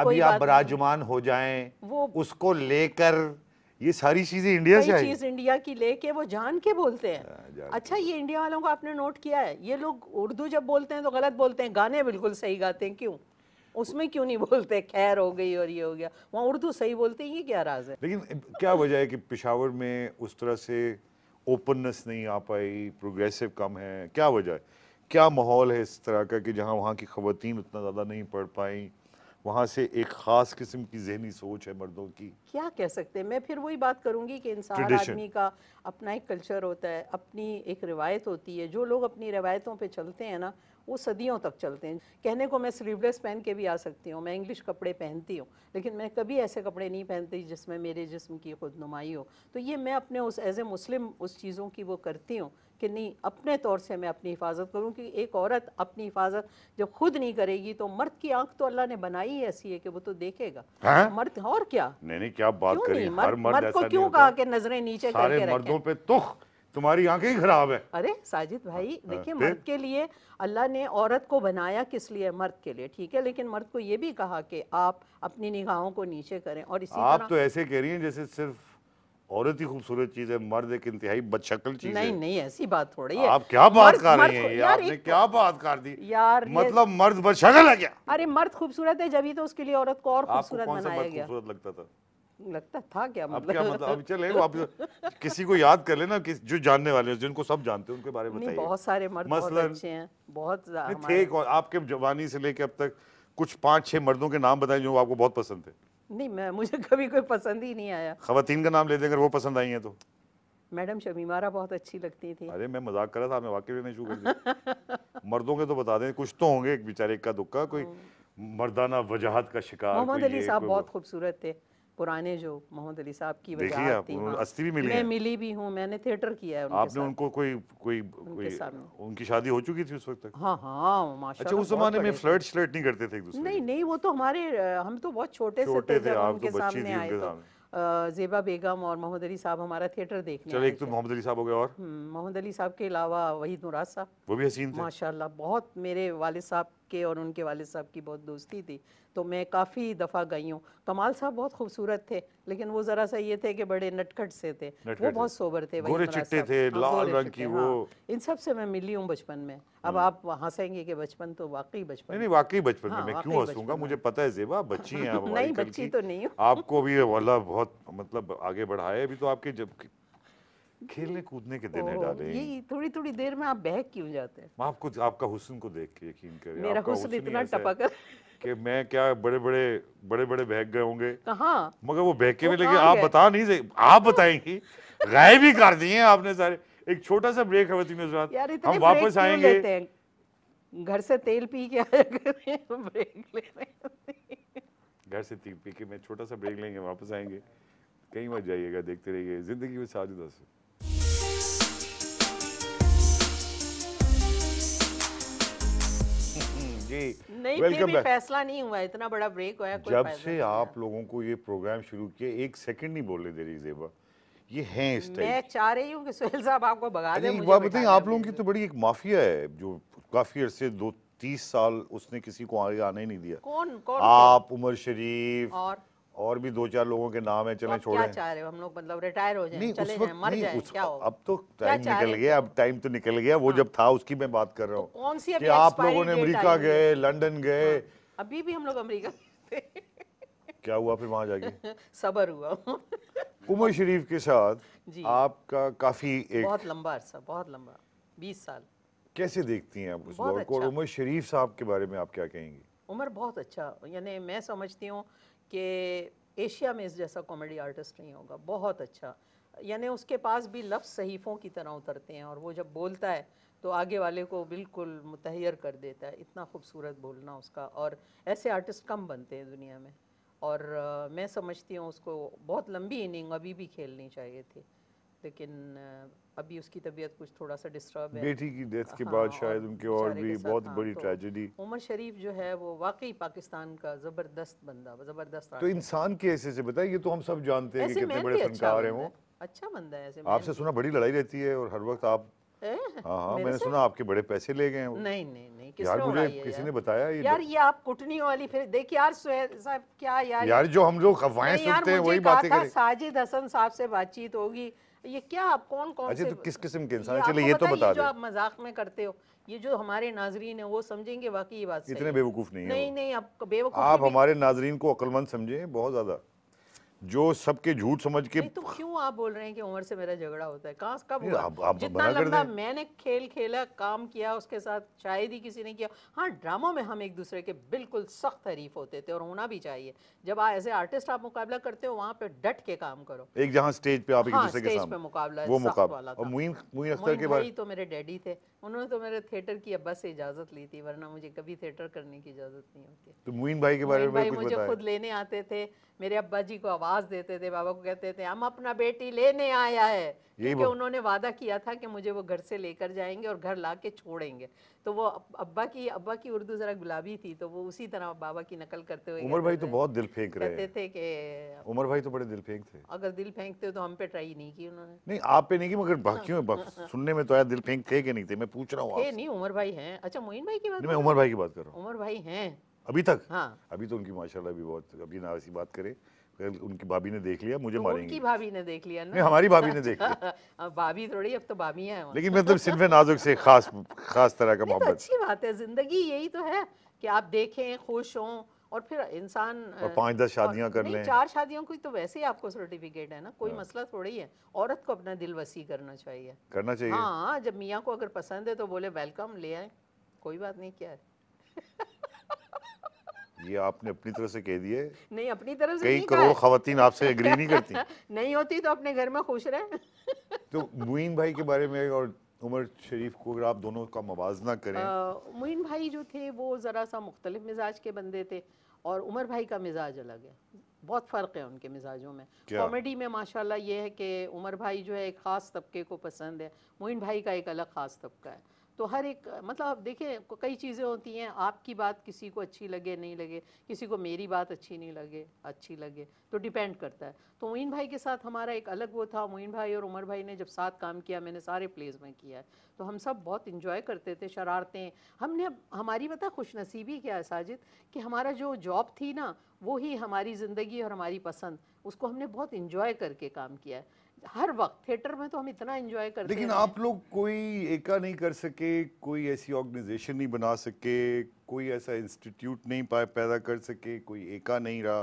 अभी आप बराजमान हो जाए वो उसको लेकर ये सारी चीजें इंडिया से चीज इंडिया की लेके वो जान के बोलते हैं हाँ, अच्छा ये इंडिया वालों को आपने नोट किया है ये लोग उर्दू जब बोलते हैं तो गलत बोलते हैं गाने बिल्कुल सही गाते हैं क्यों उसमें क्यों नहीं बोलते खैर हो गई और ये हो गया वहाँ उर्दू सही बोलते हैं ये क्या राज है लेकिन क्या वजह है कि पिशावर में उस तरह से ओपननेस नहीं आ पाई प्रोग्रेसिव कम है क्या वजह है क्या माहौल है इस तरह का कि जहाँ वहाँ की खवतिन उतना ज़्यादा नहीं पढ़ पाई वहाँ से एक ख़ास किस्म की जहनी सोच है मर्दों की क्या कह सकते हैं मैं फिर वही बात करूँगी कि इंसान आदमी का अपना एक कल्चर होता है अपनी एक रिवायत होती है जो लोग अपनी रिवायतों पर चलते हैं ना वो सदियों तक चलते हैं कहने को मैं स्लीवलेस पहन के भी आ सकती हूँ मैं इंग्लिश कपड़े पहनती हूँ लेकिन मैं कभी ऐसे कपड़े नहीं पहनती जिसमें मेरे जिसम की खुद नुमाई हो तो ये मैं अपने उस एज ए मुस्लिम उस चीज़ों की वो करती हूँ कि नहीं अपने तौर से मैं अपनी हिफाजत करूँ कि एक औरत अपनी हिफाजत जब खुद नहीं करेगी तो मर्द की आंख तो अल्लाह ने बनाई ऐसी है कि वो तो देखेगा है? हाँ? मर्द और क्या नहीं नहीं क्या बात क्यों करी मर्द, मर्द, मर्द को क्यों कहा कि नजरें नीचे सारे मर्दों पे तुख तुम्हारी आंखें ही खराब है अरे साजिद भाई हाँ, देखिए हाँ, मर्द के लिए अल्लाह ने औरत को बनाया किस लिए मर्द के लिए ठीक है लेकिन मर्द को ये भी कहा कि आप अपनी निगाहों को नीचे करें और इसी आप तो ऐसे कह रही हैं जैसे सिर्फ औरत ही खूबसूरत चीज है मर्द एक इंतहाई बदशक्ल चीज नहीं है। नहीं ऐसी बात थोड़ी है आप क्या बात कर रहे हैं यार आपने क्या तो- बात कर दी यार मतलब मर्द बदशक्ल है क्या अरे मर्द खूबसूरत है जब ही तो उसके लिए औरत को और खूबसूरत बनाया गया लगता था लगता था क्या मतलब अब क्या मतलब अब चले आप किसी को याद कर लेना किस जो जानने वाले हैं जिनको सब जानते हैं उनके बारे में बताइए बहुत सारे मर्द मसलन, बहुत अच्छे हैं बहुत थे कौन आपके जवानी से लेके अब तक कुछ पांच छह मर्दों के नाम बताएं जो आपको बहुत पसंद थे नहीं मैं मुझे कभी कोई पसंद ही नहीं आया खातन का नाम ले दें अगर वो पसंद आई है तो मैडम शमीमारा बहुत अच्छी लगती थी अरे मैं मजाक कर रहा था मैं वाकई में शुरू कर दिया मर्दों के तो बता दें कुछ तो होंगे एक बेचारे का दुक्का कोई हाँ। मर्दाना वजाहत का शिकार मोहम्मद अली साहब बहुत खूबसूरत थे पुराने जो मोहम्मद अली साहब की वजह थी हाँ। अस्थि भी मिली मैं मिली भी हूँ मैंने थिएटर किया है उनके आपने साथ। उनको कोई कोई, कोई उनकी शादी हो चुकी थी उस वक्त तक हाँ हाँ अच्छा उस जमाने में फ्लर्ट श्लर्ट नहीं करते थे दूसरे नहीं नहीं वो तो हमारे हम तो बहुत छोटे छोटे थे उनके तो सामने आए तो, जेबा बेगम और मोहम्मद अली साहब हमारा थिएटर देखने चलो एक तो मोहम्मद अली साहब हो गए और हम्म, मोहम्मद अली साहब के अलावा वहीद नुराज साहब वो भी हसीन थे माशाल्लाह बहुत मेरे वालिद साहब के और उनके वाले साहब की बहुत दोस्ती थी तो मैं काफ़ी दफ़ा गई हूँ कमाल साहब बहुत खूबसूरत थे लेकिन वो ज़रा सा ये थे कि बड़े नटखट से थे नटकट वो बहुत सोबर थे गोरे चिट्टे थे हाँ, लाल रंग की हाँ। वो इन सब से मैं मिली हूँ बचपन में अब हम्म। आप हंसेंगे कि बचपन तो वाकई बचपन नहीं वाकई बचपन में हाँ, मैं क्यों हंसूंगा मुझे पता है जेबा बच्ची है नहीं बच्ची तो नहीं आपको भी वाला बहुत मतलब आगे बढ़ाए अभी तो आपके जब खेलने कूदने के दिन डाले ये थोड़ी थोड़ी देर में आप बहक क्यों जाते हैं आपको आपका हुसन को देख के यकीन करें मेरा हुसन इतना टपक कि मैं क्या बड़े बड़े बड़े बड़े बहक गए होंगे कहा मगर वो बहके में लेकिन आप बता नहीं आप बताएंगे गायब ही कर दिए आपने सारे एक छोटा सा ब्रेक है हम वापस आएंगे घर से तेल पी के ब्रेक ले घर से तेल पी के मैं छोटा सा ब्रेक लेंगे वापस आएंगे कहीं मत जाइएगा देखते रहिए जिंदगी में साजिद हसन जी नहीं वेलकम बैक फैसला नहीं हुआ इतना बड़ा ब्रेक हुआ जब से आप लोगों को ये प्रोग्राम शुरू किया एक सेकंड नहीं बोलने दे रही जेबा ये हैं इस टाइम मैं चाह रही हूँ कि सुहेल साहब आपको भगा दें मुझे बताइए आप लोगों की तो बड़ी एक माफिया है जो काफी अरसे दो तीस साल उसने किसी को आगे आने नहीं दिया कौन कौन आप उमर शरीफ और और भी दो चार लोगों के नाम है चले छोड़े हम लोग मतलब रिटायर हो अब तो टाइम निकल गया अब टाइम तो निकल गया वो हाँ। जब था उसकी मैं बात कर रहा हूँ तो कौन सी आप लोगों ने अमरीका गए लंडन गए हाँ, अभी भी हम लोग अमरीका क्या हुआ फिर वहाँ जाके सबर हुआ उमर शरीफ के साथ आपका काफी एक बहुत लंबा अरसा बहुत लंबा बीस साल कैसे देखती हैं आप उस दौर को अच्छा। उमर शरीफ साहब के बारे में आप क्या कहेंगी उमर बहुत अच्छा यानी मैं समझती हूँ कि एशिया में इस जैसा कॉमेडी आर्टिस्ट नहीं होगा बहुत अच्छा यानी उसके पास भी लफ्ज़ सहीफ़ों की तरह उतरते हैं और वो जब बोलता है तो आगे वाले को बिल्कुल मुतहर कर देता है इतना खूबसूरत बोलना उसका और ऐसे आर्टिस्ट कम बनते हैं दुनिया में और आ, मैं समझती हूँ उसको बहुत लंबी इनिंग अभी भी खेलनी चाहिए थी लेकिन अभी उसकी तबीयत कुछ थोड़ा सा डिस्टर्ब है बेटी की डेथ के हाँ, बाद शायद उनके और भी बहुत हाँ, बड़ी तो ट्रेजेडी उमर शरीफ जो है वो वाकई पाकिस्तान का जबरदस्त बंदा जबरदस्त तो इंसान के ऐसे से बताए ये तो हम सब जानते हैं कि कितने बड़े अच्छा फनकार हैं वो अच्छा बंदा है ऐसे आपसे सुना बड़ी लड़ाई रहती है और हर वक्त आप हाँ हाँ मैंने सुना आपके बड़े पैसे ले गए नहीं नहीं नहीं यार मुझे किसी ने बताया ये यार ये आप कुटनी वाली फिर देखिए यार साहब क्या यार यार जो हम लोग सुनते हैं वही बातें साजिद हसन साहब से बातचीत होगी ये क्या आप कौन कौन अच्छा, से तो किस किस्म के इंसान चलिए ये तो बता दो आप मजाक में करते हो ये जो हमारे नाजरीन है वो समझेंगे वाकई ये बात इतने बेवकूफ नहीं नहीं नहीं आप बेवकूफ आप हमारे नाजरीन को अक्लमंद समझें बहुत ज्यादा जो सबके झूठ समझ के तो क्यों आप बोल रहे हैं कि उम्र से मेरा झगड़ा होता है कहां कब हुआ आप, आप जितना लंबा मैंने खेल खेला काम किया उसके साथ शायद ही किसी ने किया हाँ ड्रामों में हम एक दूसरे के बिल्कुल सख्त हरीफ होते थे और होना भी चाहिए जब आ, एज ए आर्टिस्ट आप मुकाबला करते हो वहाँ पे डट के काम करो एक जहाँ स्टेज पे आप एक हाँ, दूसरे के सामने मुकाबला वो मुकाबला तो मेरे डैडी थे उन्होंने तो मेरे थिएटर की अब्बा से इजाज़त ली थी वरना मुझे कभी थिएटर करने की इजाज़त नहीं होती तो मुइन भाई के बारे में भाई मुझे खुद लेने आते थे मेरे अब्बा जी को आवाज़ देते थे बाबा को कहते थे हम अपना बेटी लेने आया है क्योंकि उन्होंने वादा किया था कि मुझे वो घर से लेकर जाएंगे और घर ला के छोड़ेंगे तो वो अब्बा की अब्बा की उर्दू ज़रा गुलाबी थी तो वो उसी तरह बाबा की नकल करते हुए उमर भाई तो बहुत दिल फेंक रहे कहते थे कि उमर भाई तो बड़े दिल फेंक थे अगर दिल फेंकते तो हम पे ट्राई नहीं की उन्होंने नहीं आप पे नहीं की मगर बाकियों सुनने में तो आया दिल फेंक थे कि नहीं थे मैं पूछ रहा हूँ नहीं उमर भाई हैं अच्छा मोइन भाई की बात मैं उमर भाई की बात कर रहा हूँ उमर भाई हैं अभी तक हाँ अभी तो उनकी माशाल्लाह भी बहुत अभी ना ऐसी बात करें उनकी भाभी ने देख लिया मुझे तो मारेंगी उनकी भाभी ने देख लिया ना नहीं हमारी भाभी ने देख लिया भाभी थोड़ी अब तो भाभी तो है लेकिन मतलब सिर्फ नाजुक से खास खास तरह का तो मोहब्बत अच्छी बात है जिंदगी यही तो है कि आप देखें खुश हों और फिर इंसान और पांच दस शादियां कर लें चार शादियों की तो वैसे ही आपको सर्टिफिकेट है ना कोई हाँ। मसला थोड़ी है औरत को अपना दिल वसी करना चाहिए करना चाहिए हाँ जब मियाँ को अगर पसंद है तो बोले वेलकम ले आए कोई बात नहीं क्या है ये आपने अपनी तरह से कह दिए नहीं अपनी तरफ से कई करोड़ खातन आपसे एग्री नहीं करती नहीं होती तो अपने घर में खुश रहे तो मुइन भाई के बारे में और उमर शरीफ को अगर आप दोनों का मुवजना करें मुइन भाई जो थे वो ज़रा सा मुख्तलिफ मिजाज के बंदे थे और उमर भाई का मिजाज अलग है बहुत फ़र्क है उनके मिजाजों में कॉमेडी में माशाल्लाह ये है कि उमर भाई जो है एक ख़ास तबके को पसंद है मोइन भाई का एक अलग ख़ास तबका है तो हर एक मतलब आप देखें कई चीज़ें होती हैं आपकी बात किसी को अच्छी लगे नहीं लगे किसी को मेरी बात अच्छी नहीं लगे अच्छी लगे तो डिपेंड करता है तो मोइन भाई के साथ हमारा एक अलग वो था मोइन भाई और उमर भाई ने जब साथ काम किया मैंने सारे प्लेज में किया तो हम सब बहुत इन्जॉय करते थे शरारतें हमने हमारी पता खुशनसीबी क्या है साजिद कि हमारा जो जॉब थी ना वो ही हमारी ज़िंदगी और हमारी पसंद उसको हमने बहुत इन्जॉय करके काम किया है हर वक्त थिएटर में तो हम इतना एंजॉय करते लेकिन आप लोग कोई एका नहीं कर सके कोई ऐसी ऑर्गेनाइजेशन नहीं बना सके कोई ऐसा इंस्टीट्यूट नहीं पाए पैदा कर सके कोई एका नहीं रहा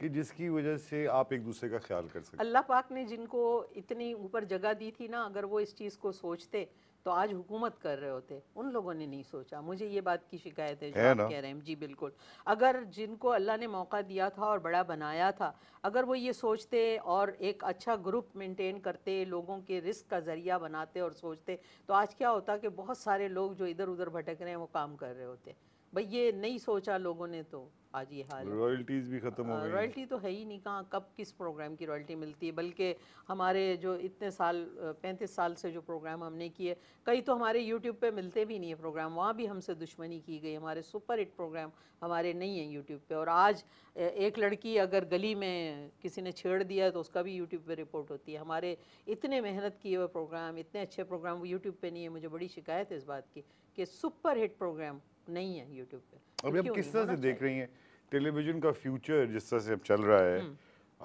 कि जिसकी वजह से आप एक दूसरे का ख्याल कर सके अल्लाह पाक ने जिनको इतनी ऊपर जगह दी थी ना अगर वो इस चीज़ को सोचते तो आज हुकूमत कर रहे होते उन लोगों ने नहीं सोचा मुझे ये बात की शिकायत है, जो आप कह रहे हैं जी बिल्कुल अगर जिनको अल्लाह ने मौका दिया था और बड़ा बनाया था अगर वो ये सोचते और एक अच्छा ग्रुप मेंटेन करते लोगों के रिस्क का ज़रिया बनाते और सोचते तो आज क्या होता कि बहुत सारे लोग जो इधर उधर भटक रहे हैं वो काम कर रहे होते भाई ये नहीं सोचा लोगों ने तो आज ये हाल रॉयल्टीज भी खत्म हो गई रॉयल्टी तो है ही नहीं कहाँ कब किस प्रोग्राम की रॉयल्टी मिलती है बल्कि हमारे जो इतने साल पैंतीस साल से जो प्रोग्राम हमने किए कई तो हमारे यूट्यूब पे मिलते भी नहीं है प्रोग्राम वहाँ भी हमसे दुश्मनी की गई हमारे सुपर हिट प्रोग्राम हमारे नहीं हैं यूट्यूब पर और आज एक लड़की अगर गली में किसी ने छेड़ दिया तो उसका भी यूट्यूब पर रिपोर्ट होती है हमारे इतने मेहनत किए हुए प्रोग्राम इतने अच्छे प्रोग्राम यूट्यूब पर नहीं है मुझे बड़ी शिकायत है इस बात की कि सुपर हिट प्रोग्राम नहीं है यूट्यूब पे अभी आप किस तरह से देख रही हैं टेलीविजन का फ्यूचर जिस तरह से अब चल रहा है हम्म।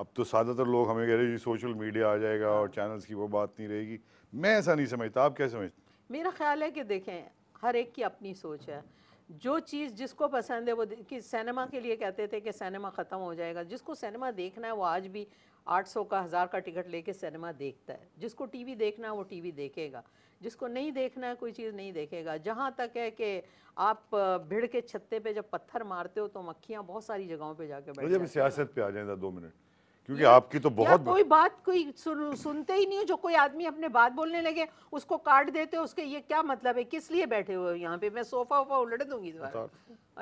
अब तो ज़्यादातर लोग हमें कह रहे हैं सोशल मीडिया आ जाएगा और चैनल्स हाँ। की वो बात नहीं रहेगी मैं ऐसा नहीं समझता आप क्या समझते मेरा ख्याल है कि देखें हर एक की अपनी सोच है जो चीज़ जिसको पसंद है वो कि सिनेमा के लिए कहते थे कि सिनेमा ख़त्म हो जाएगा जिसको सिनेमा देखना है वो आज भी 800 का हज़ार का टिकट लेके सिनेमा देखता है जिसको टीवी देखना है वो टीवी देखेगा जिसको नहीं देखना है कोई चीज़ नहीं देखेगा जहाँ तक है कि आप भिड़ के छत्ते पे जब पत्थर मारते हो तो मक्खियाँ बहुत सारी जगहों पे जाके बैठ जब सियासत पे आ जाए दो मिनट क्योंकि आपकी तो बहुत कोई बात कोई सुन, सुनते ही नहीं हो जो कोई आदमी अपने बात बोलने लगे उसको काट देते हो उसके ये क्या मतलब है किस लिए बैठे हुए हो यहाँ पे मैं सोफा वोफा उलट दूंगी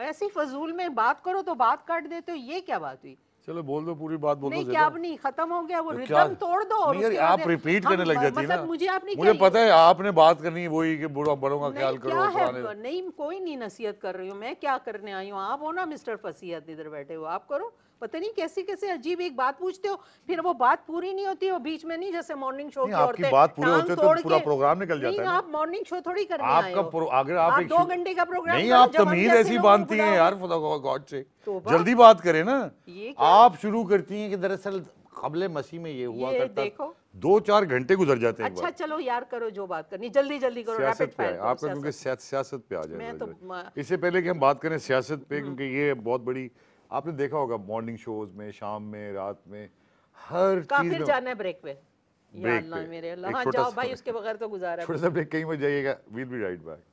ऐसी फजूल में बात करो तो बात काट देते हो ये क्या बात हुई चलो बोल दो पूरी बात बोल नहीं, दो क्या अब नहीं खत्म हो गया वो रिदम तो तोड़ दो और यार आप रिपीट करने लग जाती है ना मतलब मुझे आपने मुझे पता है आपने बात करनी वही कि बूढ़ा बड़ों का ख्याल करो है नहीं कोई नहीं नसीहत कर रही हूँ मैं क्या करने आई हूँ आप हो ना मिस्टर फसीहत इधर बैठे हो आप करो पता नहीं कैसी कैसे अजीब एक बात पूछते हो फिर वो बात पूरी नहीं होती और बीच में नहीं जैसे मॉर्निंग शो की बात पूरी होते तो पूरा प्रोग्राम निकल जाता है आप मॉर्निंग शो थोड़ी करने आपका अगर आप दो घंटे का प्रोग्राम नहीं आप तमीज तो ऐसी बांधती है यार गॉड से तो जल्दी बात करें ना आप शुरू करती है की दरअसल खबले मसी में ये हुआ ये करता देखो दो चार घंटे गुजर जाते हैं अच्छा चलो यार करो जो बात करनी जल्दी जल्दी करो सियासत पे आपका क्योंकि सियासत पे आ जाए तो इससे पहले कि हम बात करें सियासत पे हम्म। क्योंकि ये बहुत बड़ी आपने देखा होगा मॉर्निंग शोज में शाम में रात में हर चीज में जाना है ब्रेक पे ब्रेक पे मेरे अल्लाह हाँ जाओ भाई उसके बगैर तो गुजारा छोटा सा ब्रेक कहीं मत जाइएगा we'll be right back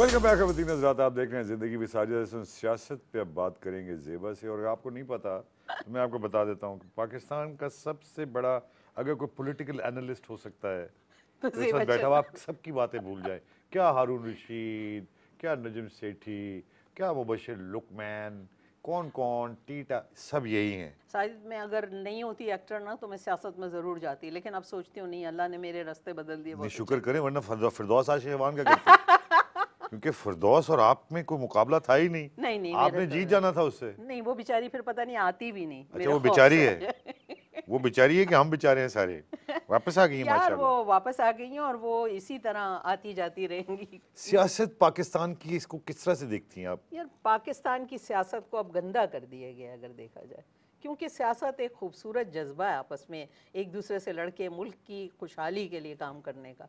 welcome back अवतीन हजरात आप देख रहे हैं ज़िंदगी भी साजिश सियासत पे अब बात करेंगे जेबा से और आपको नहीं पता तो मैं आपको बता देता हूँ कि पाकिस्तान का सबसे बड़ा अगर कोई पॉलिटिकल एनालिस्ट हो सकता है तो, तो बैठा हुआ आप सबकी बातें भूल जाए क्या हारून रशीद क्या नजम सेठी क्या मुबशर लुकमैन कौन कौन टीटा सब यही हैं शायद मैं अगर नहीं होती एक्टर ना तो मैं सियासत में ज़रूर जाती लेकिन अब सोचती हूँ नहीं अल्लाह ने मेरे रास्ते बदल दिए शुक्र करें वरना फिरदौस आशवान का क्योंकि फिरदौस और आप में कोई मुकाबला था ही नहीं नहीं नहीं आपने जीत तो जाना था उससे नहीं वो बेचारी फिर पता नहीं आती भी नहीं अच्छा वो बेचारी है वो बेचारी है कि हम बेचारे हैं सारे वापस आ गई हैं माशाल्लाह वो वापस आ गई हैं और वो इसी तरह आती जाती रहेंगी सियासत पाकिस्तान की इसको किस तरह से देखती हैं आप यार पाकिस्तान की सियासत को अब गंदा कर दिया गया अगर देखा जाए क्योंकि सियासत एक खूबसूरत जज्बा है आपस में एक दूसरे से लड़के मुल्क की खुशहाली के लिए काम करने का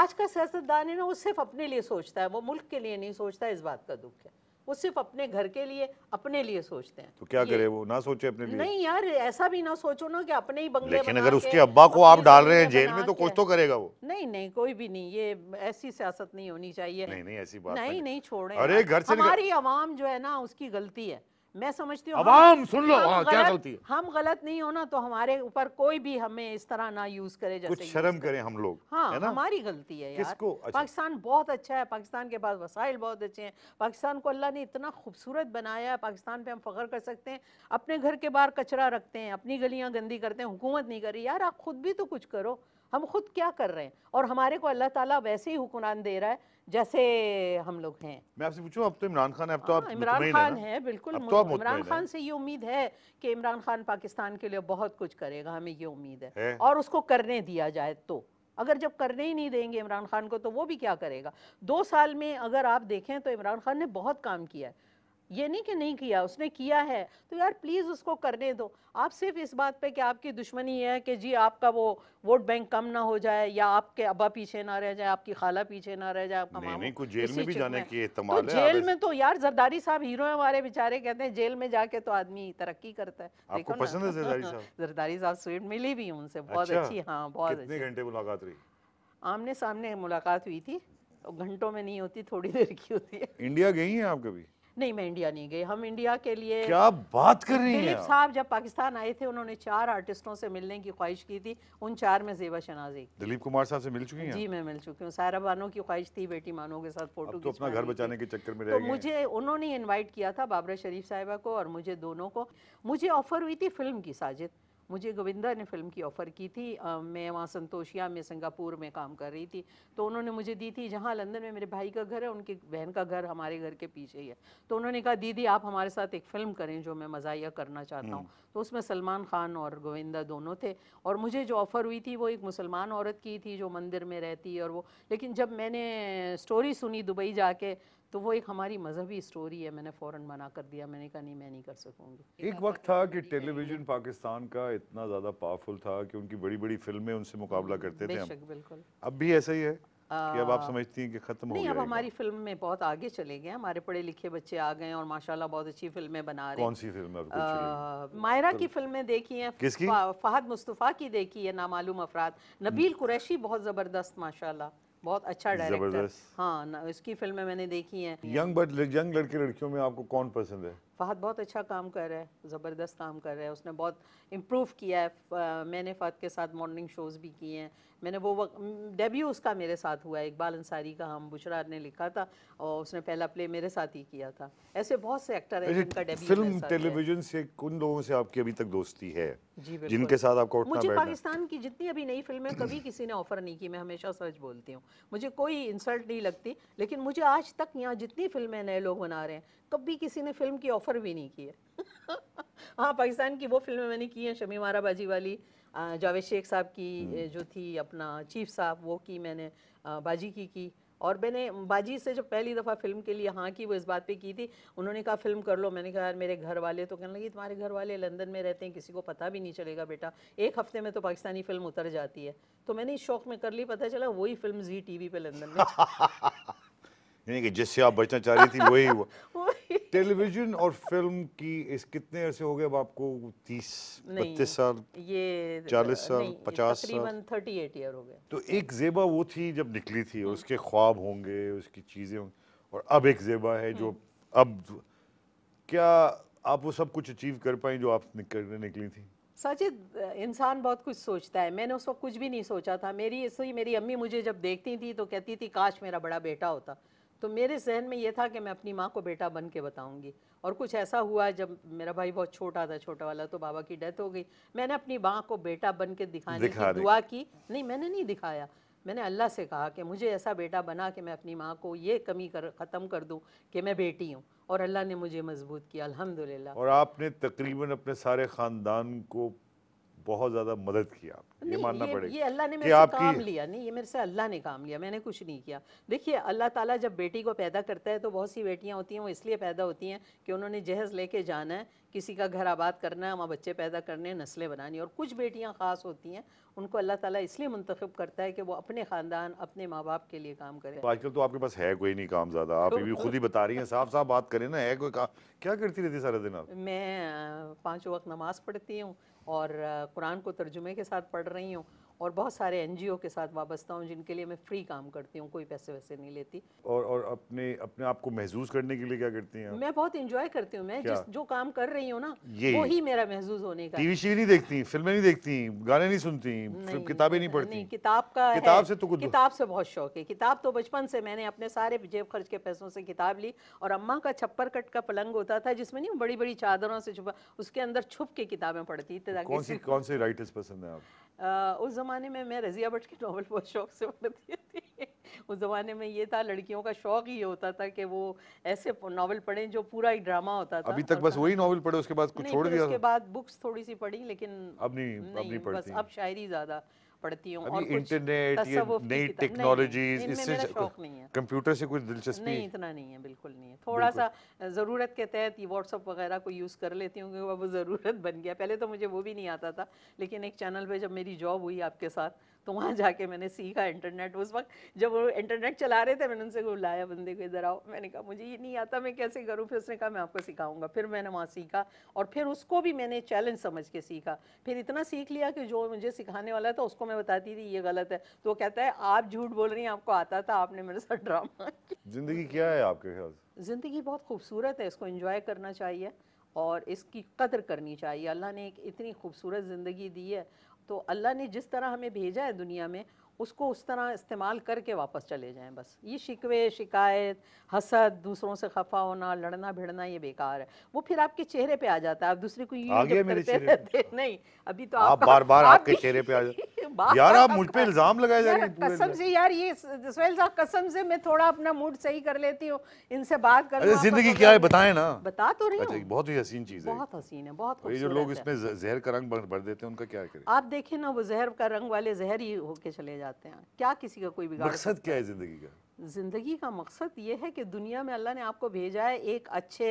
आज का सियासतदान है ना वो सिर्फ अपने लिए सोचता है वो मुल्क के लिए नहीं सोचता इस बात का दुख है वो सिर्फ अपने घर के लिए अपने लिए सोचते हैं तो क्या करे वो ना सोचे अपने लिए नहीं यार ऐसा भी ना सोचो ना कि अपने ही बंगले लेकिन अगर उसके अब्बा को आप डाल रहे हैं जेल में तो कुछ तो करेगा वो नहीं नहीं कोई भी नहीं ये ऐसी सियासत नहीं होनी चाहिए नहीं नहीं ऐसी बात नहीं नहीं छोड़े अरे घर से हमारी आवाम जो है ना उसकी गलती है मैं समझती हूँ आवाम सुन लो हम हाँ, क्या गलती है हम गलत नहीं हो ना तो हमारे ऊपर कोई भी हमें इस तरह ना यूज करे जैसे कुछ शर्म करें हम लोग हाँ है ना? हमारी गलती है यार अच्छा? पाकिस्तान बहुत अच्छा है पाकिस्तान के पास वसाइल बहुत अच्छे हैं पाकिस्तान को अल्लाह ने इतना खूबसूरत बनाया है पाकिस्तान पे हम फख्र कर सकते हैं अपने घर के बाहर कचरा रखते हैं अपनी गलियाँ गंदी करते हैं हुकूमत नहीं करी यार आप खुद भी तो कुछ करो हम खुद क्या कर रहे हैं और हमारे को अल्लाह ताला वैसे ही हुक्मरान दे रहा है जैसे हम लोग हैं मैं आपसे पूछूं अब तो इमरान खान तो हाँ, अब तो आप इमरान खान है, है बिल्कुल तो इमरान खान से ये उम्मीद है कि इमरान खान पाकिस्तान के लिए बहुत कुछ करेगा हमें ये उम्मीद है, है। और उसको करने दिया जाए तो अगर जब करने ही नहीं देंगे इमरान खान को तो वो भी क्या करेगा दो साल में अगर आप देखें तो इमरान खान ने बहुत काम किया है ये नहीं कि नहीं किया उसने किया है तो यार प्लीज़ उसको करने दो आप सिर्फ इस बात पे कि आपकी दुश्मनी है कि जी आपका वो वोट बैंक कम ना हो जाए या आपके अबा पीछे ना रह जाए आपकी खाला पीछे ना रह जाए आपका नहीं, नहीं कुछ जेल में भी जाने की तो तो जेल में तो यार जरदारी साहब हीरो हमारे बेचारे कहते हैं जेल में जाके तो आदमी तरक्की करता है आपको पसंद है जरदारी साहब जरदारी साहब स्वीट मिली भी उनसे बहुत अच्छा। अच्छी हाँ बहुत अच्छी घंटे मुलाकात रही आमने सामने मुलाकात हुई थी घंटों में नहीं होती थोड़ी देर की होती है इंडिया गई हैं आप कभी नहीं मैं इंडिया नहीं गई हम इंडिया के लिए क्या बात कर रही हैं साहब जब पाकिस्तान आए थे उन्होंने चार आर्टिस्टों से मिलने की ख्वाहिश की थी उन चार में जेबा शनाजी दिलीप कुमार साहब से मिल चुकी हैं जी मैं मिल चुकी हूँ सारा बानो की ख्वाहिश थी बेटी मानो के साथ फोटो तो अपना घर बचाने के चक्कर में तो मुझे उन्होंने इन्वाइट किया था बाबरा शरीफ साहिबा को और मुझे दोनों को मुझे ऑफर हुई थी फिल्म की साजिद मुझे गोविंदा ने फिल्म की ऑफ़र की थी आ, मैं वहाँ संतोषिया में सिंगापुर में काम कर रही थी तो उन्होंने मुझे दी थी जहाँ लंदन में मेरे भाई का घर है उनकी बहन का घर हमारे घर के पीछे ही है तो उन्होंने कहा दीदी आप हमारे साथ एक फ़िल्म करें जो मैं मजाया करना चाहता हूँ हम्म। तो उसमें सलमान खान और गोविंदा दोनों थे और मुझे जो ऑफ़र हुई थी वो एक मुसलमान औरत की थी जो मंदिर में रहती और वो लेकिन जब मैंने स्टोरी सुनी दुबई जाके तो वो एक हमारी मजहबी स्टोरी है मैंने फौरन मना कर दिया मैंने कहा नहीं मैं नहीं कर सकूंगी एक वक्त था कि टेलीविज़न पाकिस्तान का इतना ज़्यादा पावरफुल था कि उनकी बड़ी बड़ी फिल्में उनसे मुकाबला करते थे बिल्कुल अब भी ऐसा ही है कि अब आप समझती हैं कि खत्म हो गया अब हमारी फिल्म में बहुत आगे चले गए हमारे पढ़े लिखे बच्चे आ गए और माशाल्लाह बहुत अच्छी फिल्में बना रहे कौन सी फिल्म है मायरा की फिल्में देखी हैं किसकी फहद मुस्तफ़ा की देखी है नामालूम अफराद नबील कुरैशी बहुत ज़बरदस्त माशाल्लाह बहुत अच्छा डायरेक्टर हाँ ना उसकी फिल्में मैंने देखी हैं यंग बट यंग लड़के लड़कियों में आपको कौन पसंद है फ़हद बहुत अच्छा काम कर रहा है ज़बरदस्त काम कर रहा है उसने बहुत इम्प्रूव किया है मैंने फ़हद के साथ मॉर्निंग शोज़ भी किए हैं मैंने वो वक्त डेब्यू उसका मेरे साथ हुआ है इकबाल अंसारी का हम बुशरा ने लिखा था और उसने पहला प्ले मेरे साथ ही किया था ऐसे बहुत से एक्टर हैं जिनका डेब्यू फिल्म टेलीविज़न से उन लोगों से आपकी अभी तक दोस्ती है जी जिनके साथ आपको उठना मुझे पाकिस्तान की जितनी अभी नई फिल्में कभी किसी ने ऑफर नहीं की मैं हमेशा सच बोलती हूँ मुझे कोई इंसल्ट नहीं लगती लेकिन मुझे आज तक यहाँ जितनी फिल्में नए लोग बना रहे हैं कभी किसी ने फिल्म की ऑफ़र भी नहीं की है हाँ पाकिस्तान की वो फिल्में मैंने की हैं शमी मारा बाजी वाली जावेद शेख साहब की हम्म। जो थी अपना चीफ साहब वो की मैंने बाजी की की और मैंने बाजी से जब पहली दफ़ा फिल्म के लिए हाँ की वो इस बात पे की थी उन्होंने कहा फिल्म कर लो मैंने कहा यार मेरे घर वाले तो कहने लगे तुम्हारे घर वाले लंदन में रहते हैं किसी को पता भी नहीं चलेगा बेटा एक हफ्ते में तो पाकिस्तानी फिल्म उतर जाती है तो मैंने इस शौक में कर ली पता चला वही film G T V London में यानी कि जिससे आप बचना चाह रही थी वही हुआ टेलीविजन और फिल्म की इस कितने अरसे हो गए अब आपको तीस बत्तीस साल ये चालीस साल पचास साल थर्टी एट ईयर हो गए तो एक जेबा वो थी जब निकली थी हाँ। उसके ख्वाब होंगे उसकी चीज़ें होंगी और अब एक जेबा है जो हाँ। अब क्या आप वो सब कुछ अचीव कर पाई जो आप करने निकली थी साजिद इंसान बहुत कुछ सोचता है मैंने उस वक्त कुछ भी नहीं सोचा था मेरी ऐसे ही मेरी अम्मी मुझे जब देखती थी तो कहती थी काश मेरा बड़ा बेटा होता तो मेरे जहन में ये था कि मैं अपनी माँ को बेटा बन के बताऊँगी और कुछ ऐसा हुआ जब मेरा भाई बहुत छोटा था छोटा वाला तो बाबा की डेथ हो गई मैंने अपनी माँ को बेटा बन के दिखाने दिखा की दुआ की नहीं मैंने नहीं दिखाया मैंने अल्लाह से कहा कि मुझे ऐसा बेटा बना कि मैं अपनी माँ को ये कमी कर ख़त्म कर दूँ कि मैं बेटी हूँ और अल्लाह ने मुझे मजबूत किया अल्हम्दुलिल्लाह और आपने तकरीबन अपने सारे ख़ानदान को बहुत ज़्यादा मदद की आप ये मानना पड़ेगा ये अल्लाह ने मेरे से काम लिया नहीं ये मेरे से अल्लाह ने काम लिया मैंने कुछ नहीं किया देखिए अल्लाह ताला जब बेटी को पैदा करता है तो बहुत सी बेटियां होती हैं वो इसलिए पैदा होती हैं कि उन्होंने जहेज़ लेके जाना है किसी का घर आबाद करना है वहाँ बच्चे पैदा करने हैं नस्लें बनानी और कुछ बेटियाँ ख़ास होती हैं उनको अल्लाह ताला इसलिए मुंतखब करता है कि वो अपने ख़ानदान अपने माँ बाप के लिए काम करें तो आजकल तो आपके पास है कोई नहीं काम ज़्यादा आप तो भी तो खुद ही बता रही हैं साफ साफ बात करें ना है कोई काम क्या करती रहती सारा दिन आप मैं पाँच वक्त नमाज़ पढ़ती हूँ और कुरान को तर्जुमे के साथ पढ़ रही हूँ और बहुत सारे एन के साथ वाबस्ता हूँ जिनके लिए मैं फ्री काम करती हूँ कोई पैसे वैसे नहीं लेती और और अपने अपने आप को महसूस करने के लिए क्या करती हैं मैं बहुत इंजॉय करती हूँ मैं जिस जो काम कर रही हूँ ना वो ही मेरा महसूस होने का टीवी शीवी नहीं देखती फिल्में नहीं देखती गाने नहीं सुनती किताबें नहीं पढ़ती किताब का किताब से तो किताब से बहुत शौक है किताब तो बचपन से मैंने अपने सारे जेब खर्च के पैसों से किताब ली और अम्मा का छप्पर कट का पलंग होता था जिसमें नहीं बड़ी बड़ी चादरों से छुपा उसके अंदर छुप के किताबें पढ़ती कौन सी कौन से राइटर्स पसंद है आप उस ज़माने में मैं रज़िया भट्ट के नावल बहुत शौक से पढ़ती थी उस ज़माने में ये था लड़कियों का शौक ही होता था कि वो ऐसे नावल पढ़ें जो पूरा ही ड्रामा होता था अभी तक बस वही नावल पढ़े उसके बाद कुछ छोड़ दिया उसके बाद बुक्स थोड़ी सी पढ़ी लेकिन अब नहीं, नहीं, अब नहीं बस अब शायरी ज़्यादा पढ़ती हूँ इंटरनेट नई टेक्नोलॉजी इससे कंप्यूटर से कुछ दिलचस्पी नहीं इतना नहीं है बिल्कुल नहीं है थोड़ा सा ज़रूरत के तहत ये व्हाट्सअप वगैरह को यूज़ कर लेती हूँ क्योंकि वो ज़रूरत बन गया पहले तो मुझे वो भी नहीं आता था लेकिन एक चैनल पर जब मेरी जॉब हुई आपके साथ तो वहाँ जाके मैंने सीखा इंटरनेट उस वक्त जब वो इंटरनेट चला रहे थे मैंने उनसे बुलाया बंदे को इधर आओ मैंने कहा मुझे ये नहीं आता मैं कैसे करूँ फिर उसने कहा मैं आपको सिखाऊंगा फिर मैंने वहाँ सीखा और फिर उसको भी मैंने चैलेंज समझ के सीखा फिर इतना सीख लिया कि जो मुझे सिखाने वाला था उसको मैं बताती थी ये गलत है तो वो कहता है आप झूठ बोल रही हैं आपको आता था आपने मेरे साथ ड्रामा जिंदगी क्या है आपके ख्याल ज़िंदगी बहुत खूबसूरत है इसको इन्जॉय करना चाहिए और इसकी कदर करनी चाहिए अल्लाह ने एक इतनी खूबसूरत ज़िंदगी दी है तो अल्लाह ने जिस तरह हमें भेजा है दुनिया में उसको उस तरह इस्तेमाल करके वापस चले जाएं बस ये शिकवे शिकायत हसद दूसरों से खफा होना लड़ना भिड़ना ये बेकार है वो फिर आपके चेहरे पे आ जाता है आप दूसरे को ये मेरे चेहरे पे नहीं अभी तो आप बार बार आपके चेहरे पे आ जाता यार आप मुझ पे इल्जाम लगाए जा रहे हैं कसम से यार ये जसवेल साहब कसम से मैं थोड़ा अपना मूड सही कर लेती हूँ इनसे बात कर जिंदगी तो क्या है बताए ना बता तो रही अच्छा, हूँ बहुत ही हसीन चीज है बहुत हसीन है बहुत ये जो लोग इसमें जहर का रंग भर देते हैं उनका क्या करें आप देखें ना वो जहर का रंग वाले जहर ही होके चले जाते जाते हैं क्या किसी का कोई बिगाड़ मकसद क्या है ज़िंदगी का ज़िंदगी का मकसद ये है कि दुनिया में अल्लाह ने आपको भेजा है एक अच्छे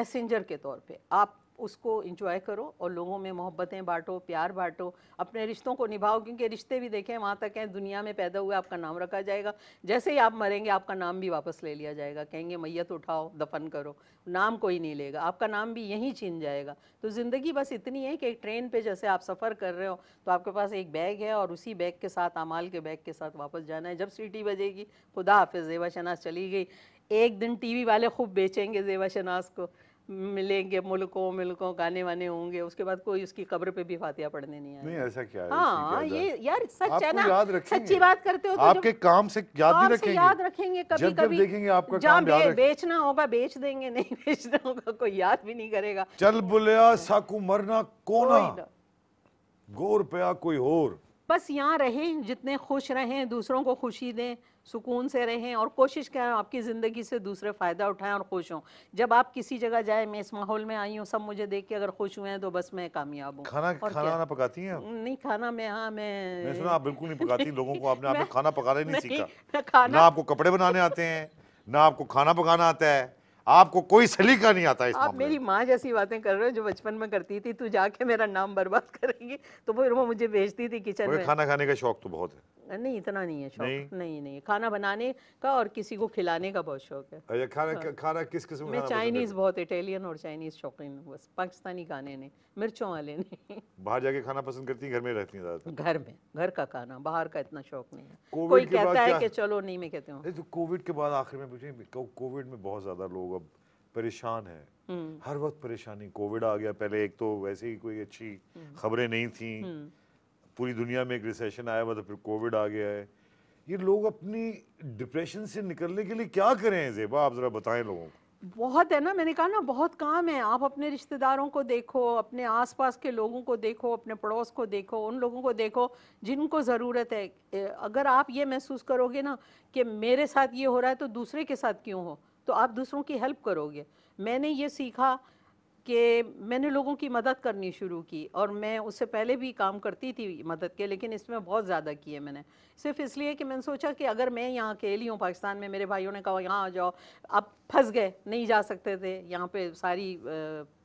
मैसेंजर के तौर पे आप उसको इंजॉय करो और लोगों में मोहब्बतें बांटो प्यार बांटो अपने रिश्तों को निभाओ क्योंकि रिश्ते भी देखें वहाँ तक हैं दुनिया में पैदा हुए आपका नाम रखा जाएगा जैसे ही आप मरेंगे आपका नाम भी वापस ले लिया जाएगा कहेंगे मैयत तो उठाओ दफन करो नाम कोई नहीं लेगा आपका नाम भी यहीं छीन जाएगा तो ज़िंदगी बस इतनी है कि एक ट्रेन पर जैसे आप सफ़र कर रहे हो तो आपके पास एक बैग है और उसी बैग के साथ अमाल के बैग के साथ वापस जाना है जब सीटी बजेगी खुदा हाफिज़ जेवा शनाज चली गई एक दिन टी वाले खूब बेचेंगे जेवा शनाज को मिलेंगे मुल्कों मुल्कों गाने वाने होंगे उसके बाद कोई उसकी कब्र पे भी फातिया पढ़ने नहीं आया नहीं ऐसा क्या है हाँ, हाँ ये यार सच है ना याद सच्ची बात करते हो तो आपके काम से याद काम रखेंगे याद रखेंगे कभी कभी देखेंगे आपका काम याद रख... बेचना होगा बेच देंगे नहीं बेचना होगा कोई याद भी नहीं करेगा चल बुलिया साकू मरना कोना गोर पया कोई और बस यहाँ रहे जितने खुश रहे दूसरों को खुशी दें सुकून से रहें और कोशिश करें आपकी ज़िंदगी से दूसरे फ़ायदा उठाएं और खुश हों जब आप किसी जगह जाए मैं इस माहौल में आई हूँ सब मुझे देख के अगर खुश हुए हैं तो बस मैं कामयाब हूँ खाना खाना ना पकाती हैं नहीं खाना मैं हाँ मैं मैं सुना आप बिल्कुल नहीं पकाती लोगों को आपने आपने खाना पकाना नहीं सीखा ना आपको कपड़े बनाने आते हैं ना आपको खाना पकाना आता है आपको कोई सलीका नहीं आता इस आप मेरी माँ जैसी बातें कर रहे हो जो बचपन में करती थी तू जाके मेरा नाम बर्बाद करेगी तो फिर वो मुझे भेजती थी किचन में खाना खाने का शौक तो बहुत है नहीं इतना नहीं है शौक नहीं नहीं, नहीं। खाना बनाने का और किसी को खिलाने का बहुत शौक है अच्छा खाना हाँ। खाना किस किस्म का चाइनीज बहुत इटालियन और चाइनीज शौकीन बस पाकिस्तानी खाने ने मिर्चों वाले ने बाहर जाके खाना पसंद करती है घर में रहती है घर में घर का खाना बाहर का इतना शौक नहीं है कोई कहता है कि चलो नहीं मैं कहती हूँ तो कोविड के बाद आखिर में पूछे कोविड में बहुत ज्यादा लोग परेशान है हम्म। हर वक्त परेशानी कोविड आ गया पहले एक तो वैसे ही कोई अच्छी हम्म। खबरें नहीं थी हम्म। पूरी दुनिया में एक रिसेशन आया हुआ मतलब था फिर कोविड आ गया है ये लोग अपनी डिप्रेशन से निकलने के लिए क्या करें जेबा आप ज़रा बताएं लोगों को बहुत है ना मैंने कहा ना बहुत काम है आप अपने रिश्तेदारों को देखो अपने आसपास के लोगों को देखो अपने पड़ोस को देखो उन लोगों को देखो जिनको ज़रूरत है अगर आप ये महसूस करोगे ना कि मेरे साथ ये हो रहा है तो दूसरे के साथ क्यों हो तो आप दूसरों की हेल्प करोगे मैंने ये सीखा कि मैंने लोगों की मदद करनी शुरू की और मैं उससे पहले भी काम करती थी मदद के लेकिन इसमें बहुत ज़्यादा किए मैंने सिर्फ इसलिए कि मैंने सोचा कि अगर मैं यहाँ अकेली हूँ पाकिस्तान में मेरे भाइयों ने कहा यहाँ आ जाओ आप फंस गए नहीं जा सकते थे यहाँ पे सारी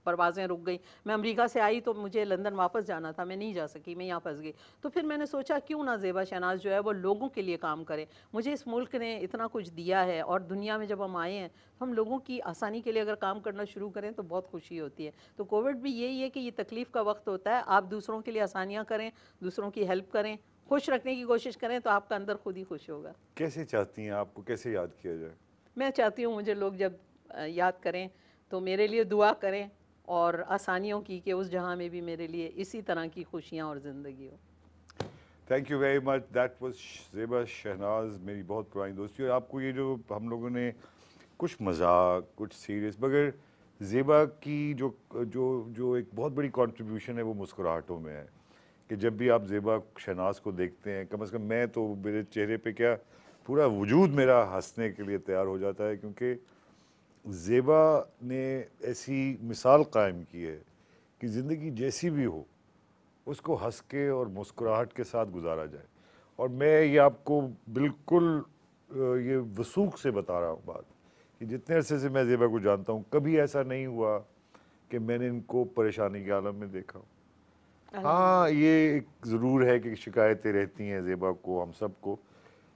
परवाज़ें रुक गई मैं अमेरिका से आई तो मुझे लंदन वापस जाना था मैं नहीं जा सकी मैं यहाँ फंस गई तो फिर मैंने सोचा क्यों ना जेबा शहनाज जो है वो लोगों के लिए काम करें मुझे इस मुल्क ने इतना कुछ दिया है और दुनिया में जब हम आए हैं तो हम लोगों की आसानी के लिए अगर काम करना शुरू करें तो बहुत खुशी होती है तो कोविड भी यही है कि ये तकलीफ़ का वक्त होता है आप दूसरों के लिए आसानियाँ करें दूसरों की हेल्प करें खुश रखने की कोशिश करें तो आपका अंदर खुद ही खुश होगा कैसे चाहती हैं आपको कैसे याद किया जाए मैं चाहती हूँ मुझे लोग जब याद करें तो मेरे लिए दुआ करें और आसानियों की कि उस जहाँ में भी मेरे लिए इसी तरह की खुशियाँ और ज़िंदगी हो thank you very much that was Zeba Shahnaz मेरी बहुत पुरानी दोस्ती और आपको ये जो हम लोगों ने कुछ मजाक कुछ सीरियस मगर जेबा की जो जो जो एक बहुत बड़ी कंट्रीब्यूशन है वो मुस्कुराहटों में है कि जब भी आप जेबा शहनाज को देखते हैं कम अज़ कम मैं तो मेरे चेहरे पर क्या पूरा वजूद मेरा हंसने के लिए तैयार हो जाता है क्योंकि जेबा ने ऐसी मिसाल कायम की है कि ज़िंदगी जैसी भी हो उसको हंस के और मुस्कुराहट के साथ गुजारा जाए और मैं ये आपको बिल्कुल ये वसूख से बता रहा हूँ बात कि जितने अरसे से मैं जेबा को जानता हूँ कभी ऐसा नहीं हुआ कि मैंने इनको परेशानी के आलम में देखा हाँ ये ज़रूर है कि शिकायतें रहती हैं जेबा को हम सब को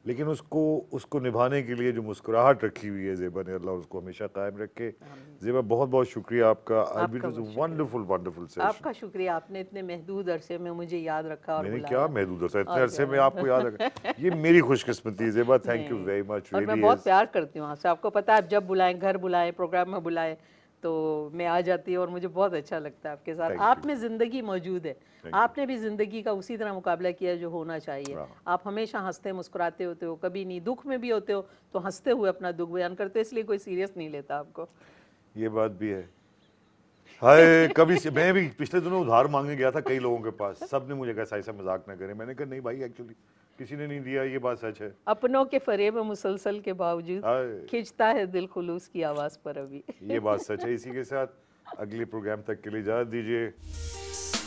लेकिन उसको उसको निभाने के लिए जो मुस्कुराहट रखी हुई है जेबा ने अल्लाह उसको हमेशा कायम रखे जेबा बहुत बहुत शुक्रिया आपका वंडरफुल वंडरफुल सेशन आपका शुक्रिया आपने इतने महदूद अरसे में मुझे याद रखा और मैंने क्या महदूद अरसा इतने अरसे में आपको याद रखा ये मेरी खुशकिस्मती है जेबा थैंक यू वेरी मच मैं बहुत प्यार करती हूँ आपसे आपको पता है आप जब बुलाएं घर बुलाएं प्रोग्राम में बुलाएं तो मैं आ जाती और मुझे बहुत अच्छा लगता है आपके साथ आप में ज़िंदगी मौजूद है आपने भी ज़िंदगी का उसी तरह मुकाबला किया जो होना चाहिए आप हमेशा हंसते मुस्कुराते होते हो कभी नहीं दुख में भी होते हो तो हंसते हुए अपना दुख बयान करते हो इसलिए कोई सीरियस नहीं लेता आपको ये बात भी है हाय कभी मैं भी पिछले दिनों उधार मांगने गया था कई लोगों के पास सब ने मुझे कहा ऐसा मजाक ना करें मैंने कहा नहीं भाई एक्चुअली किसी ने नहीं दिया ये बात सच है अपनों के फरेब मुसलसल के बावजूद खिंचता है दिल खुलूस की आवाज़ पर अभी ये बात सच है इसी के साथ अगले प्रोग्राम तक के लिए इजाज़त दीजिए